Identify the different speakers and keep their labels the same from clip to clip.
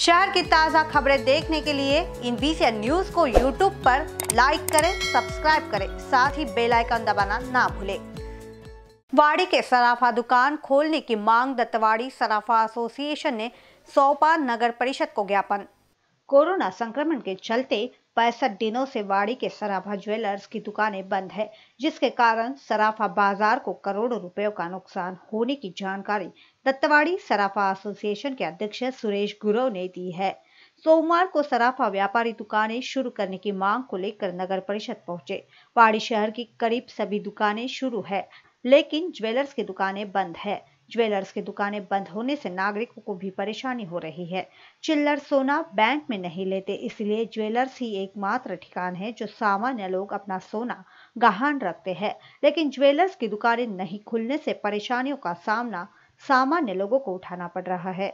Speaker 1: शहर की ताज़ा खबरें देखने के लिए इन बीसी न्यूज को यूट्यूब पर लाइक करें सब्सक्राइब करें साथ ही बेल आइकन दबाना ना भूलें वाड़ी के सराफा दुकान खोलने की मांग दत्तवाड़ी सराफा एसोसिएशन ने सौपा नगर परिषद को ज्ञापन कोरोना संक्रमण के चलते पैंसठ दिनों से वाड़ी के सराफा ज्वेलर्स की दुकानें बंद है जिसके कारण सराफा बाजार को करोड़ों रुपयों का नुकसान होने की जानकारी दत्तवाड़ी सराफा एसोसिएशन के अध्यक्ष सुरेश गुरव ने दी है सोमवार को सराफा व्यापारी दुकानें शुरू करने की मांग को लेकर नगर परिषद पहुंचे वाड़ी शहर की करीब सभी दुकानें शुरू है लेकिन ज्वेलर्स की दुकानें बंद है ज्वेलर्स की दुकानें बंद होने से नागरिकों को भी परेशानी हो रही है चिल्लर सोना बैंक में नहीं लेते इसलिए ज्वेलर्स ही एकमात्र ठिकान है जो सामान्य लोग अपना सोना गहन रखते हैं लेकिन ज्वेलर्स की दुकानें नहीं खुलने से परेशानियों का सामना सामान्य लोगों को उठाना पड़ रहा है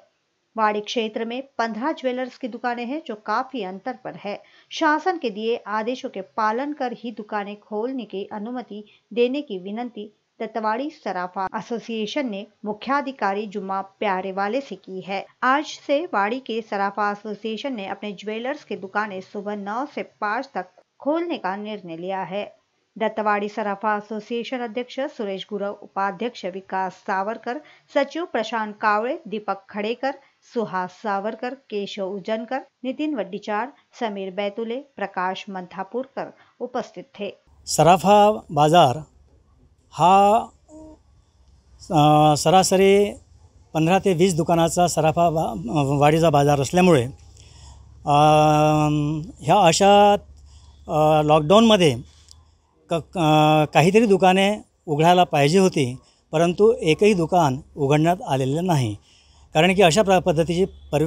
Speaker 1: वाड़ी क्षेत्र में पंद्रह ज्वेलर्स की दुकानें हैं जो काफी अंतर पर है शासन के दिए आदेशों के पालन कर ही दुकानें खोलने की अनुमति देने की विनंती ततवाड़ी सराफा एसोसिएशन ने मुख्याधिकारी जुमा प्यारे वाले से की है आज से वाड़ी के सराफा एसोसिएशन ने अपने ज्वेलर्स की दुकानें सुबह नौ से पाँच तक खोलने का निर्णय लिया है दत्तवाडी सराफा असोसिएशन अध्यक्ष सुरेश गुरव उपाध्यक्ष विकास सावरकर सचिव प्रशांत कावळे दीपक खडेकर सुहास सावरकर केशव उजनकर नितीन वड्डीचार समीर बैतुले प्रकाश मंथापूरकर उपस्थित थे
Speaker 2: सराफा बाजार हा सरासरी पंधरा ते वीस दुकानाचा सराफा बा बाजार असल्यामुळे ह्या अशा लॉकडाऊनमध्ये क काहीतरी दुकाने उघडायला पाहिजे होती परंतु एकही दुकान उघडण्यात आलेलं नाही कारण की अशा प्र पद्धतीची पर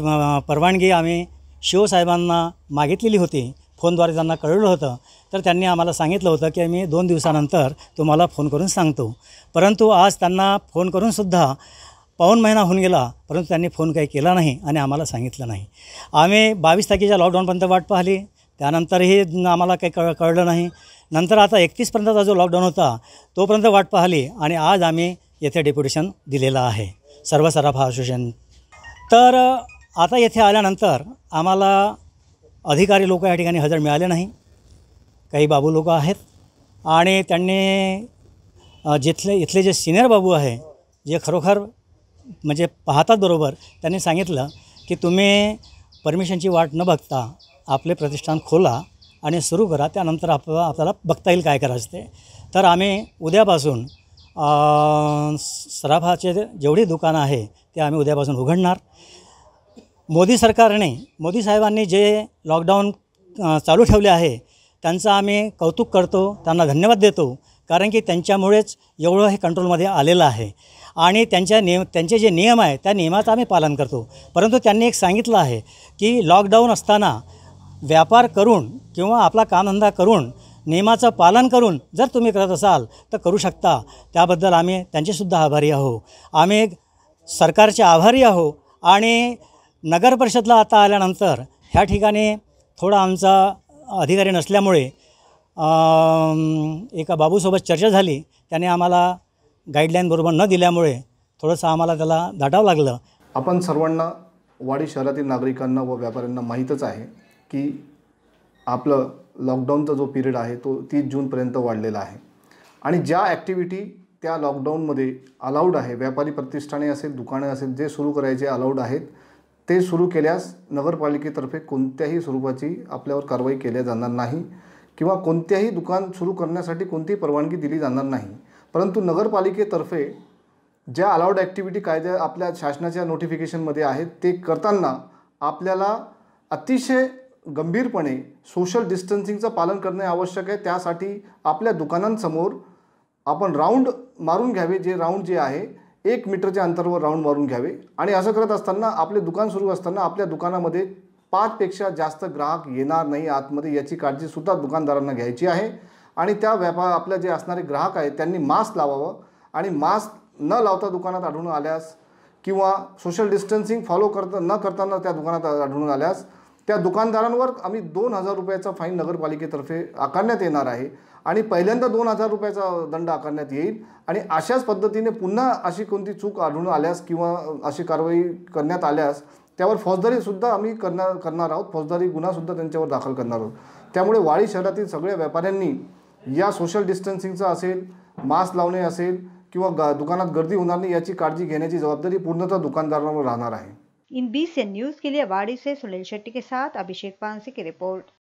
Speaker 2: परवानगी आम्ही शिवसाहेबांना मागितलेली होती फोनद्वारे त्यांना कळवलं होतं तर त्यांनी आम्हाला सांगितलं होतं की मी दोन दिवसानंतर तुम्हाला फोन करून सांगतो परंतु आज त्यांना फोन करूनसुद्धा पाऊन महिना होऊन गेला परंतु त्यांनी फोन काही केला नाही आणि आम्हाला सांगितलं नाही आम्ही बावीस तारखेच्या लॉकडाऊनपर्यंत वाट पाहिली त्यानंतरही आम्हाला काही कळ कळलं नाही नंतर आता एकतीसपर्यंतचा जो लॉकडाऊन होता तोपर्यंत वाट पाहिली आणि आज आम्ही येथे डेप्युटेशन दिलेलं आहे सर्व सराफ असोसिएशन तर आता येथे आल्यानंतर आम्हाला अधिकारी लोक या ठिकाणी हजर मिळाले नाही काही बाबू लोक आहेत आणि त्यांनी जिथले इथले जे सिनियर बाबू आहे जे खरोखर म्हणजे पाहतात बरोबर त्यांनी सांगितलं की तुम्ही परमिशनची वाट न बघता आपले प्रतिष्ठान खोला आणि सुरू करा त्यानंतर आप आपल्याला बघता येईल काय करायचं ते तर आम्ही उद्यापासून सराफाचे जेवढी दुकानं आहे ते आम्ही उद्यापासून उघडणार मोदी सरकारने मोदी साहेबांनी जे लॉकडाऊन चालू ठेवले आहे त्यांचं आम्ही कौतुक करतो त्यांना धन्यवाद देतो कारण की त्यांच्यामुळेच एवढं हे कंट्रोलमध्ये आलेलं आहे आणि त्यांच्या नियम त्यांचे जे नियम आहे त्या नियमाचं आम्ही पालन करतो परंतु त्यांनी एक सांगितलं आहे की लॉकडाऊन असताना व्यापार करून किंवा आपला कामधंदा करून नियमाचं पालन करून जर तुम्ही करत असाल तर करू शकता त्याबद्दल आम्ही त्यांचेसुद्धा आभारी आहो आम्ही सरकारचे आभारी आहो आणि नगर परिषदला आता आल्यानंतर ह्या ठिकाणी थोडा आमचा अधिकारी नसल्यामुळे एका बाबूसोबत चर्चा झाली त्याने आम्हाला गाईडलाईन बरोबर न दिल्यामुळे थोडंसं आम्हाला त्याला दाटावं लागलं आपण सर्वांना
Speaker 3: वाडी शहरातील नागरिकांना व व्यापाऱ्यांना माहीतच आहे की आपलं लॉकडाऊनचा जो पिरियड आहे तो तीस जूनपर्यंत वाढलेला आहे आणि ज्या ॲक्टिव्हिटी त्या लॉकडाऊनमध्ये अलाउड आहे व्यापारी प्रतिष्ठाने असेल दुकाने असेल जे सुरू करायचे अलाउड आहेत ते सुरू केल्यास नगरपालिकेतर्फे कोणत्याही स्वरूपाची आपल्यावर कारवाई केल्या जाणार नाही किंवा कोणत्याही दुकान सुरू करण्यासाठी कोणतीही परवानगी दिली जाणार नाही परंतु नगरपालिकेतर्फे ज्या अलाउड ॲक्टिव्हिटी कायद्या आपल्या शासनाच्या नोटिफिकेशनमध्ये आहेत ते करताना आपल्याला अतिशय गंभीरपणे सोशल डिस्टन्सिंगचं पालन करणे आवश्यक आहे त्यासाठी आपल्या दुकानांसमोर आपण राऊंड मारून घ्यावे जे राऊंड जे आहे एक मीटरच्या अंतरावर राऊंड मारून घ्यावे आणि असं करत असताना आपले दुकान सुरू असताना आपल्या दुकानामध्ये पाचपेक्षा जास्त ग्राहक येणार नाही आतमध्ये याची काळजीसुद्धा दुकानदारांना घ्यायची आहे आणि त्या व्यापार आपल्या जे असणारे ग्राहक आहेत त्यांनी मास्क लावावं आणि मास्क न लावता दुकानात आढळून आल्यास किंवा सोशल डिस्टन्सिंग फॉलो करता न करताना त्या दुकानात आढळून आल्यास त्या दुकानदारांवर आम्ही दोन हजार रुपयाचा फाईन नगरपालिकेतर्फे आकारण्यात येणार आहे आणि पहिल्यांदा दोन हजार रुपयाचा दंड आकारण्यात येईल आणि अशाच पद्धतीने पुन्हा अशी कोणती चूक आढळून आल्यास किंवा अशी कारवाई करण्यात आल्यास त्यावर फौजदारीसुद्धा आम्ही करणार करणार आहोत फौजदारी गुन्हासुद्धा त्यांच्यावर दाखल करणार आहोत त्यामुळे वाळी शहरातील सगळ्या व्यापाऱ्यांनी या सोशल डिस्टन्सिंगचा असेल मास्क लावणे असेल किंवा ग दुकानात गर्दी होणार नाही याची काळजी घेण्याची जबाबदारी पूर्णतः दुकानदारांवर राहणार आहे
Speaker 1: इन बीस न्यूज के लिए वाड़ी से सुनील शेट्टी के साथ अभिषेक पांसी की रिपोर्ट